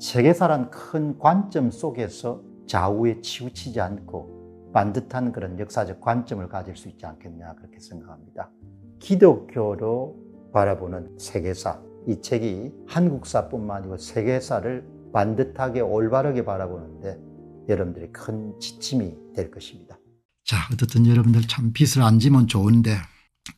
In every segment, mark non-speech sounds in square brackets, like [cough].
세계사란 큰 관점 속에서 좌우에 치우치지 않고 반듯한 그런 역사적 관점을 가질 수 있지 않겠냐 그렇게 생각합니다. 기독교로 바라보는 세계사 이 책이 한국사뿐만 아니고 세계사를 반듯하게 올바르게 바라보는데 여러분들이 큰 지침이 될 것입니다. 자 어쨌든 여러분들 참 빚을 안 지면 좋은데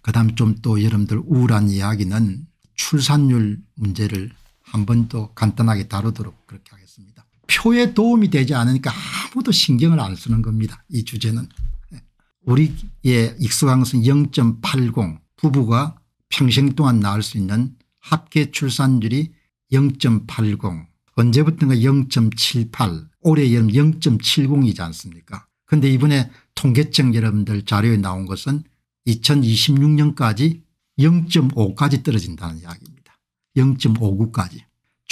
그 다음에 좀 또 여러분들 우울한 이야기는 출산율 문제를 한번더 간단하게 다루도록 그렇게 하겠습니다. 표에 도움이 되지 않으니까 아무도 신경을 안 쓰는 겁니다. 이 주제는. 네. 우리의 익숙한 것은 0.80 부부가 평생 동안 낳을 수 있는 합계 출산율이 0.80 언제부턴가 0.78 올해 여름 0.70이지 않습니까 그런데 이번에 통계청 여러분들 자료에 나온 것은 2026년까지 0.5까지 떨어진다는 이야기입니다. 0.59까지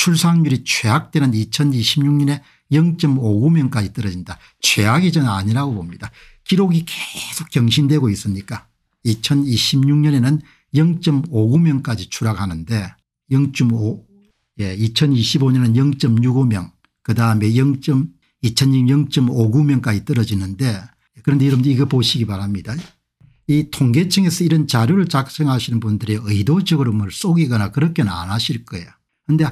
출산율이 최악되는 2026년에 0.59명까지 떨어진다. 최악이 저는 아니라고 봅니다. 기록이 계속 경신되고 있으니까 2026년에는 0.59명까지 추락하는데 0.5 예, 2025년은 0.65명 그다음에 0. 2006 0.59명까지 떨어지는데 그런데 여러분들 이거 보시기 바랍니다. 이 통계청에서 이런 자료를 작성하시는 분들이 의도적으로 뭘 속이거나 그렇게는 안 하실 거예요. 그런데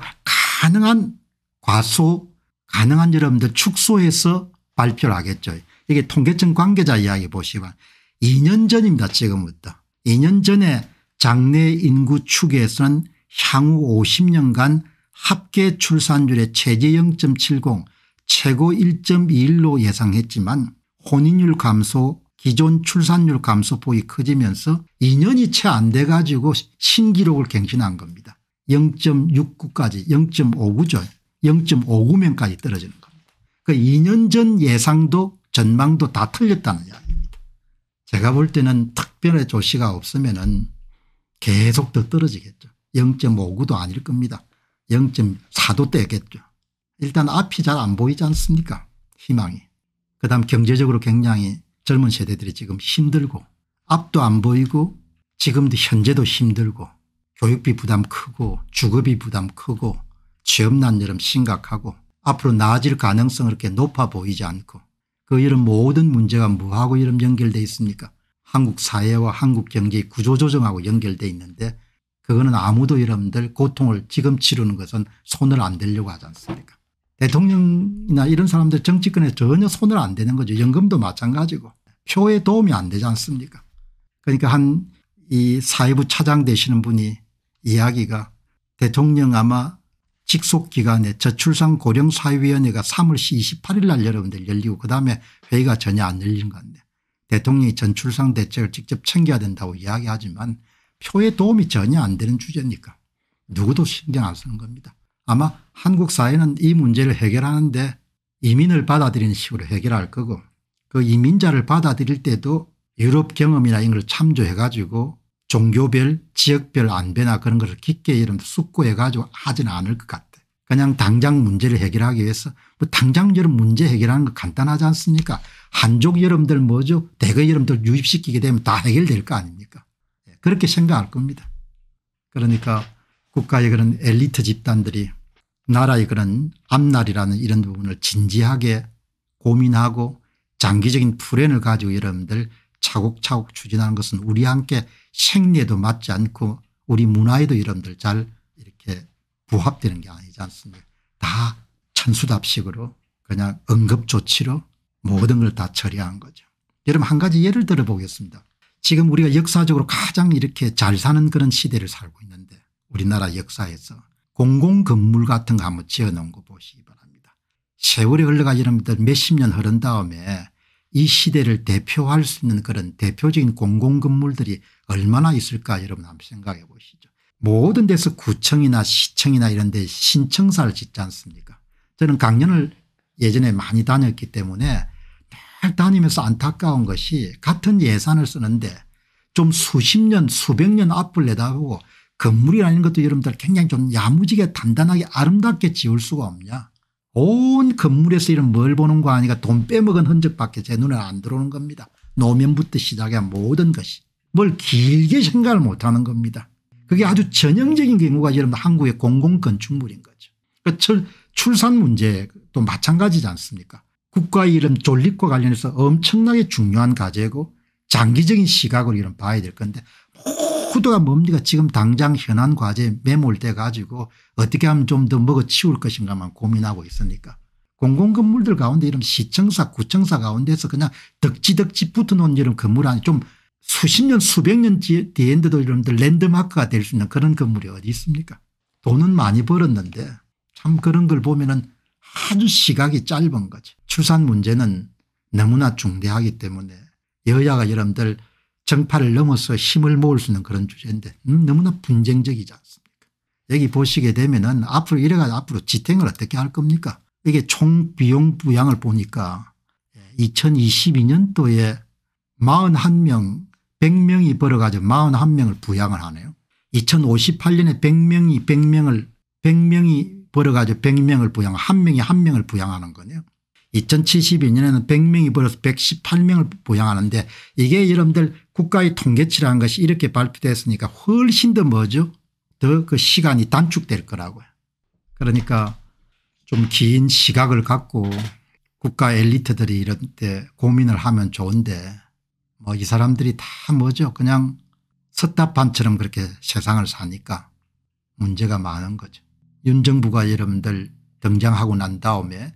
가능한 과소 가능한 여러분들 축소해서 발표를 하겠죠. 이게 통계청 관계자 이야기 보시면 2년 전입니다 지금부터. 2년 전에 장래 인구 축에서는 향후 50년간 합계 출산율의 최저 0.70 최고 1.21로 예상했지만 혼인율 감소 기존 출산율 감소폭이 커지면서 2년이 채 안 돼 가지고 신기록을 갱신한 겁니다. 0.69까지 0.59죠. 0.59명까지 떨어지는 겁니다. 그 2년 전 예상도 전망도 다 틀렸다는 이야기입니다. 제가 볼 때는 특별히 조치가 없으면 은 계속 더 떨어지겠죠. 0.59도 아닐 겁니다. 0.4도 되겠죠. 일단 앞이 잘 안 보이지 않습니까 희망이. 그다음 경제적으로 굉장히 젊은 세대들이 지금 힘들고 앞도 안 보이고 지금도 현재도 힘들고 교육비 부담 크고 주거비 부담 크고 취업난 여름 심각하고 앞으로 나아질 가능성 그렇게 높아 보이지 않고 그 이런 모든 문제가 뭐하고 이런 연결돼 있습니까 한국 사회와 한국 경제 구조조정하고 연결돼 있는데 그거는 아무도 여러분들 고통을 지금 치르는 것은 손을 안 대려고 하지 않습니까 대통령이나 이런 사람들 정치권에 전혀 손을 안 대는 거죠 연금도 마찬가지고 표에 도움이 안 되지 않습니까 그러니까 한 이 사회부 차장 되시는 분이 이야기가 대통령 아마 직속기관에 저출산 고령사회위원회가 3월 28일 날 여러분들 열리고 그다음에 회의가 전혀 안 열리는 건데 대통령이 전출산 대책을 직접 챙겨야 된다고 이야기하지만 표에 도움이 전혀 안 되는 주제니까 누구도 신경 안 쓰는 겁니다. 아마 한국 사회는 이 문제를 해결하는데 이민을 받아들이는 식으로 해결할 거고 그 이민자를 받아들일 때도 유럽 경험이나 이런 걸 참조해 가지고 종교별 지역별 안배나 그런 것을 깊게 여러분들 숙고해 가지고 하진 않을 것 같아. 그냥 당장 문제를 해결하기 위해서 뭐 당장 여러 문제 해결하는 거 간단하지 않습니까 한족 여러분들 뭐죠 대거 여러분들 유입시키게 되면 다 해결될 거 아닙니까 예, 그렇게 생각할 겁니다. 그러니까 국가의 그런 엘리트 집단들이 나라의 그런 앞날이라는 이런 부분을 진지하게 고민하고 장기적인 플랜을 가지고 여러분들 차곡차곡 추진하는 것은 우리 함께 생리에도 맞지 않고 우리 문화에도 여러분들 잘 이렇게 부합되는 게 아니지 않습니까 다 천수답식으로 그냥 응급조치로 모든 걸 다 처리한 거죠. 여러분 한 가지 예를 들어보겠습니다. 지금 우리가 역사적으로 가장 이렇게 잘 사는 그런 시대를 살고 있는데 우리나라 역사에서 공공건물 같은 거 한번 지어놓은 거 보시기 바랍니다. 세월이 흘러가 지 여러분들 몇십 년 흐른 다음에 이 시대를 대표할 수 있는 그런 대표적인 공공건물들이 얼마나 있을까 여러분 한번 생각해 보시죠. 모든 데서 구청이나 시청이나 이런 데 신청사를 짓지 않습니까 저는 강연을 예전에 많이 다녔기 때문에 늘 다니면서 안타까운 것이 같은 예산을 쓰는데 좀 수십 년 수백 년 앞을 내다보고 건물이라는 것도 여러분들 굉장히 좀 야무지게 단단하게 아름답게 지을 수가 없냐 온 건물에서 이런 뭘 보는 거 아니가 돈 빼먹은 흔적밖에 제 눈에 안 들어오는 겁니다. 노면부터 시작한 모든 것이 뭘 길게 생각을 못하는 겁니다. 그게 아주 전형적인 경우가 여러분 한국의 공공건축물인 거죠. 그 철, 출산 문제도 마찬가지지 않습니까 국가의 이런 존립과 관련해서 엄청나게 중요한 과제고 장기적인 시각으로 이런 봐야 될 건데 코드가 뭡니까 지금 당장 현안 과제에 매몰돼 가지고 어떻게 하면 좀 더 먹어치울 것인가만 고민하고 있으니까 공공건물들 가운데 이런 시청사 구청사 가운데서 그냥 덕지덕지 붙어놓은 이런 건물 안에 좀 수십 년 수백 년 뒤엔데도 이런 랜드마크가 될 수 있는 그런 건물이 어디 있습니까 돈은 많이 벌었는데 참 그런 걸 보면 은 아주 시각이 짧은 거지 출산 문제는 너무나 중대하기 때문에 여야가 여러분들 정파를 넘어서 힘을 모을 수 있는 그런 주제인데 음, 너무나 분쟁적이지 않습니까 여기 보시게 되면 은 앞으로 이래가 앞으로 지탱을 어떻게 할 겁니까 이게 총 비용 부양을 보니까 2022년도에 41명 100명이 벌어가지고 41명을 부양을 하네요 2058년에 100명이 100명을 100명이 벌어가지고 100명을 부양, 한 명이 한 명을 부양하는 거네요. 2072년에는 100명이 벌어서 118명을 보양하는데 이게 여러분들 국가의 통계치라는 것이 이렇게 발표됐으니까 훨씬 더 뭐죠 더 그 시간이 단축될 거라고요. 그러니까 좀 긴 시각을 갖고 국가 엘리트들이 이런 때 고민을 하면 좋은데 뭐 이 사람들이 다 뭐죠 그냥 섰다판처럼 그렇게 세상을 사니까 문제가 많은 거죠. 윤 정부가 여러분들 등장하고 난 다음에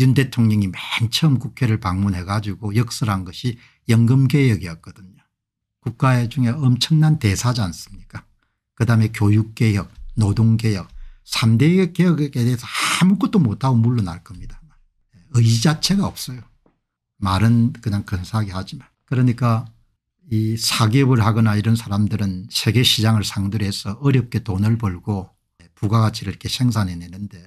윤 대통령이 맨 처음 국회를 방문해 가지고 역설한 것이 연금개혁이었거든요. 국가 중에 엄청난 대사지 않습니까 그다음에 교육개혁 노동개혁 3대 개혁에 대해서 아무것도 못하고 물러날 겁니다. 의지 자체가 없어요. 말은 그냥 근사하게 하지만 그러니까 이 사기업을 하거나 이런 사람들은 세계 시장을 상대로 해서 어렵게 돈을 벌고 부가가치를 이렇게 생산해내는데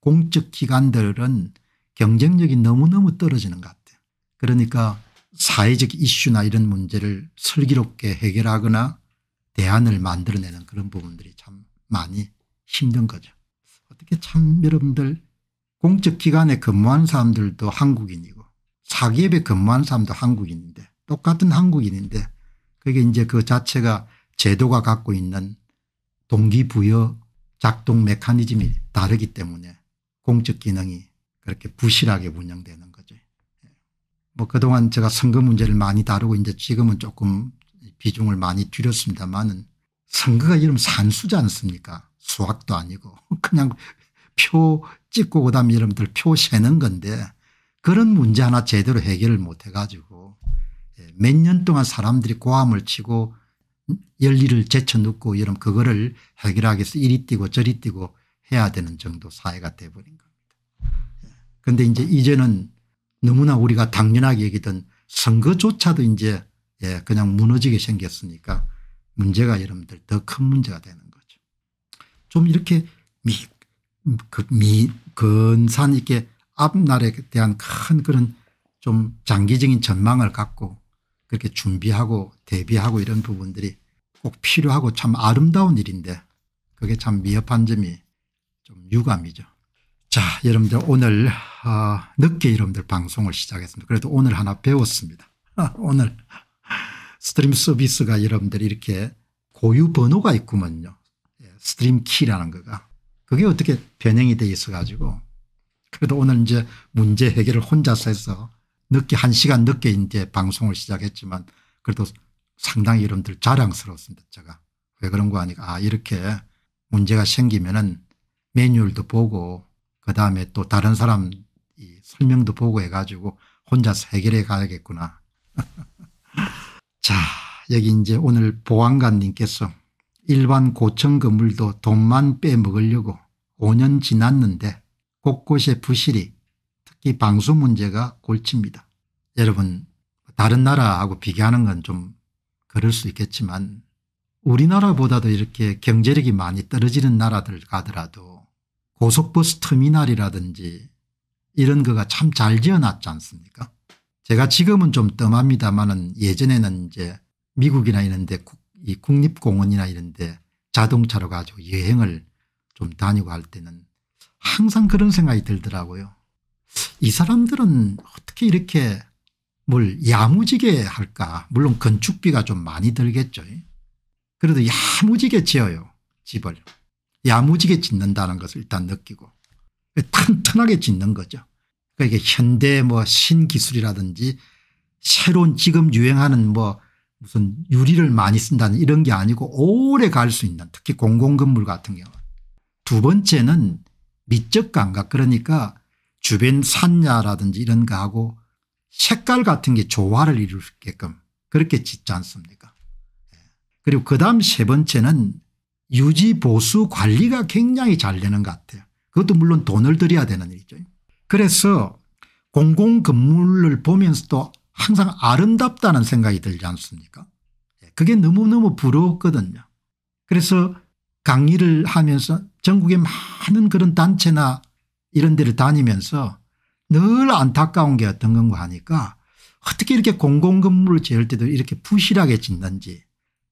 공적 기관들은 경쟁력이 너무너무 떨어지는 것 같아요. 그러니까 사회적 이슈나 이런 문제를 슬기롭게 해결하거나 대안을 만들어내는 그런 부분들이 참 많이 힘든 거죠. 어떻게 참 여러분들 공적기관에 근무한 사람들도 한국인이고 사기업에 근무한 사람도 한국인인데 똑같은 한국인인데 그게 이제 그 자체가 제도가 갖고 있는 동기부여 작동 메커니즘이 다르기 때문에 공적 기능이 그렇게 부실하게 운영되는 거죠. 예. 뭐 그동안 제가 선거 문제를 많이 다루고 이제 지금은 조금 비중을 많이 줄였습니다만은 선거가 이름 산수지 않습니까? 수학도 아니고 [laughs] 그냥 표 찍고 그다음에 여러분들 표 세는 건데 그런 문제 하나 제대로 해결을 못해 가지고 예, 몇년 동안 사람들이 고함을 치고 열리를 제쳐놓고 이런 그거를 해결하기 위해서 이리 뛰고 저리 뛰고 해야 되는 정도 사회가 돼버린 거 그런데 이제 이제는 너무나 우리가 당연하게 얘기던 선거조차도 이제 예, 그냥 무너지게 생겼으니까 문제가 여러분들 더 큰 문제가 되는 거죠. 좀 이렇게 미, 그, 미, 근산 있게 앞날에 대한 큰 그런 좀 장기적인 전망을 갖고 그렇게 준비하고 대비하고 이런 부분들이 꼭 필요하고 참 아름다운 일인데 그게 참 미흡한 점이 좀 유감이죠. 자, 여러분들 오늘 아, 늦게 여러분들 방송을 시작했습니다. 그래도 오늘 하나 배웠습니다. 아, 오늘 스트림 서비스가 여러분들 이렇게 고유 번호가 있구먼요. 예, 스트림 키라는 거가. 그게 어떻게 변형이 돼 있어 가지고 그래도 오늘 이제 문제 해결을 혼자서 해서 늦게 한 시간 늦게 이제 방송을 시작했지만 그래도 상당히 여러분들 자랑스러웠습니다 제가 왜 그런 거 아니까 아 이렇게 문제가 생기면은 매뉴얼도 보고 그다음에 또 다른 사람 이 설명도 보고 해가지고 혼자서 해결해 가야겠구나. [laughs] 자 여기 이제 오늘 보안관님께서 일반 고층 건물도 돈만 빼먹으려고 5년 지났는데 곳곳에 부실이 특히 방수 문제가 골칩니다. 여러분 다른 나라하고 비교하는 건 좀 그럴 수 있겠지만 우리나라보다도 이렇게 경제력이 많이 떨어지는 나라들 가더라도 고속버스 터미널이라든지 이런 거가 참 잘 지어놨지 않습니까 제가 지금은 좀뜸합니다마는 예전에는 이제 미국이나 이런 데이 국립공원이나 이런 데 자동차로 가지고 여행을 좀 다니고 할 때는 항상 그런 생각이 들더라고요. 이 사람들은 어떻게 이렇게 뭘 야무지게 할까 물론 건축비가 좀 많이 들겠죠. 그래도 야무지게 지어요 집을. 야무지게 짓는다는 것을 일단 느끼고 탄탄하게 짓는 거죠. 그러니까 현대 뭐 신기술이라든지 새로운 지금 유행하는 뭐 무슨 유리를 많이 쓴다는 이런 게 아니고 오래 갈 수 있는 특히 공공건물 같은 경우 두 번째는 미적 감각 그러니까 주변 산야라든지 이런 거하고 색깔 같은 게 조화를 이루게끔 그렇게 짓지 않습니까 예. 그리고 그 다음 세 번째는 유지 보수 관리가 굉장히 잘 되는 것 같아요. 그것도 물론 돈을 들여야 되는 일이죠. 그래서 공공 건물을 보면서도 항상 아름답다는 생각이 들지 않습니까 예, 그게 너무너무 부러웠거든요. 그래서 강의를 하면서 전국의 많은 그런 단체나 이런 데를 다니면서 늘 안타까운 게 어떤 건가 하니까 어떻게 이렇게 공공 건물을 지을 때도 이렇게 부실하게 짓는지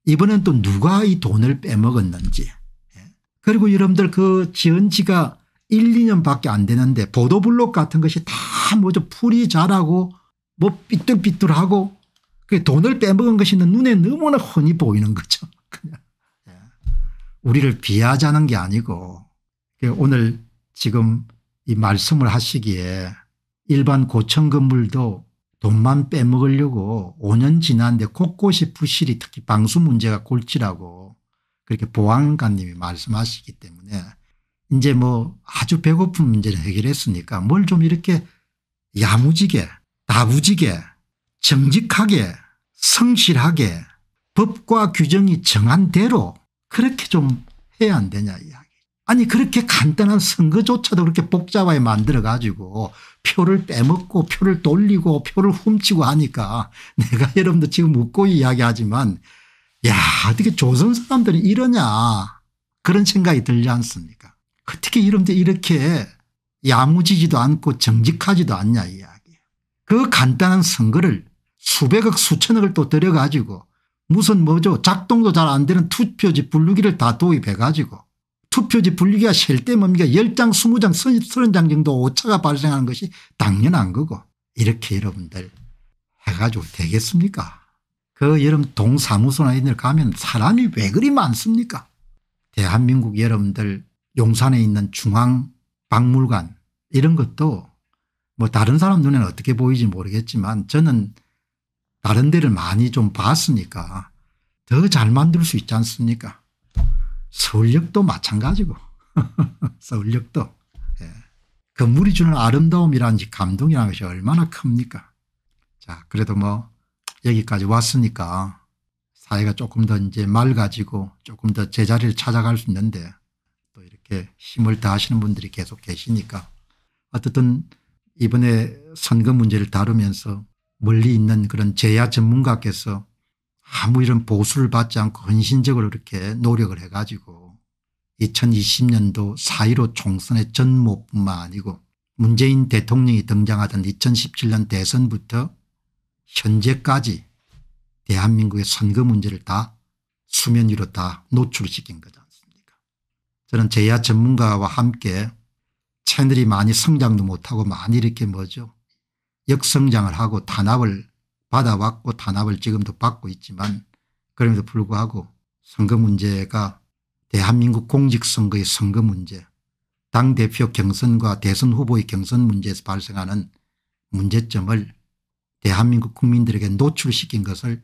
이번엔 또 누가 이 돈을 빼먹었는지 예. 그리고 여러분들 그 지은 지가 1, 2년밖에 안 되는데 보도블록 같은 것이 다 뭐죠 풀이 자라고 뭐 삐뚤삐뚤하고 그 돈을 빼먹은 것이 눈에 너무나 흔히 보이는 거죠. [laughs] 그냥 예. 우리를 비하자는 게 아니고 그 오늘 지금 이 말씀을 하시기에 일반 고층 건물도 돈만 빼먹으려고 5년 지났는데 곳곳이 부실이 특히 방수 문제가 골치라고 그렇게 보안관님이 말씀하시기 때문에 이제 뭐 아주 배고픈 문제를 해결했으니까 뭘 좀 이렇게 야무지게 다부지게 정직하게 성실하게 법과 규정이 정한 대로 그렇게 좀 해야 안 되냐 이야기. 아니 그렇게 간단한 선거조차도 그렇게 복잡하게 만들어 가지고 표를 빼먹고 표를 돌리고 표를 훔치고 하니까 [laughs] 내가 여러분들 지금 웃고 이야기하지만 야 어떻게 조선 사람들이 이러냐 그런 생각이 들지 않습니까 어떻게 이런데 이렇게 야무지지도 않고 정직하지도 않냐 이야기 그 간단한 선거를 수백억 수천억을 또 들여가지고 무슨 뭐죠 작동도 잘 안 되는 투표지 분류기를 다 도입해 가지고 투표지 분류기가셀 때 뭡니까 10장 20장 30장 정도 오차가 발생하는 것이 당연한 거고 이렇게 여러분들 해가지고 되겠습니까 그 여러분 동사무소나 이런 데 가면 사람이 왜 그리 많습니까 대한민국 여러분들 용산에 있는 중앙박물관 이런 것도 뭐 다른 사람 눈에는 어떻게 보이지 모르겠지만 저는 다른 데를 많이 좀 봤으니까 더 잘 만들 수 있지 않습니까 서울역도 마찬가지고 [laughs] 서울역도 예. 건물이 그 주는 아름다움이라든지 감동이라는 것이 얼마나 큽니까 자 그래도 뭐 여기까지 왔으니까 사회가 조금 더 이제 맑아지고 조금 더 제자리를 찾아갈 수 있는데 또 이렇게 힘을 다하시는 분들이 계속 계시니까 어쨌든 이번에 선거 문제를 다루면서 멀리 있는 그런 재야 전문가께서 아무 이런 보수를 받지 않고 헌신적으로 이렇게 노력을 해가지고 2020년도 4.15 총선의 전모뿐만 아니고 문재인 대통령이 등장하던 2017년 대선부터 현재까지 대한민국의 선거 문제를 다 수면 위로 다 노출시킨 거지 않습니까 저는 제야 전문가와 함께 채널이 많이 성장도 못하고 많이 이렇게 뭐죠 역성장을 하고 탄압을 받아왔고 탄압을 지금도 받고 있지만 그럼에도 불구하고 선거 문제가 대한민국 공직선거의 선거 문제 당대표 경선과 대선 후보의 경선 문제에서 발생하는 문제점을 대한민국 국민들에게 노출시킨 것을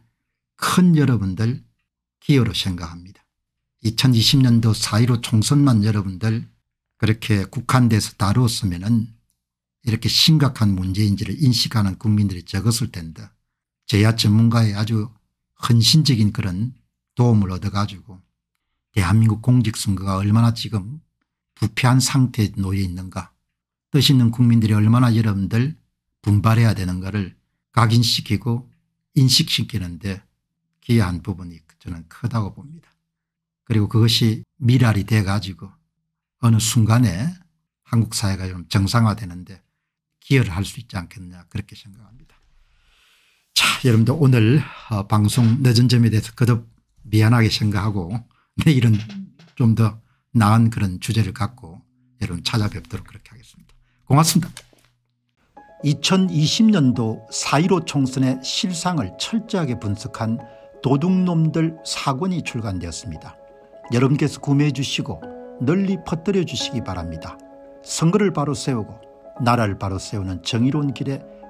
큰 여러분들 기여로 생각합니다. 2020년도 4.15 총선만 여러분들 그렇게 국한돼서 다루었으면 이렇게 심각한 문제인지를 인식하는 국민들이 적었을 텐데 제야 전문가의 아주 헌신적인 그런 도움을 얻어 가지고 대한민국 공직선거가 얼마나 지금 부패한 상태에 놓여 있는가 뜻 있는 국민들이 얼마나 여러분들 분발해야 되는가를 각인시키고 인식시키는데 기여한 부분이 저는 크다고 봅니다. 그리고 그것이 미랄이 돼 가지고 어느 순간에 한국 사회가 좀 정상화되는데 기여를 할 수 있지 않겠느냐 그렇게 생각합니다. 자, 여러분들 오늘 어, 방송 늦은 점에 대해서 거듭 미안하게 생각하고 내일은 좀 더 나은 그런 주제를 갖고 여러분 찾아뵙도록 그렇게 하겠습니다. 고맙습니다. 2020년도 4.15 총선의 실상을 철저하게 분석한 도둑놈들 사권이 출간되었습니다. 여러분께서 구매해 주시고 널리 퍼뜨려 주시기 바랍니다. 선거를 바로 세우고 나라를 바로 세우는 정의로운 길에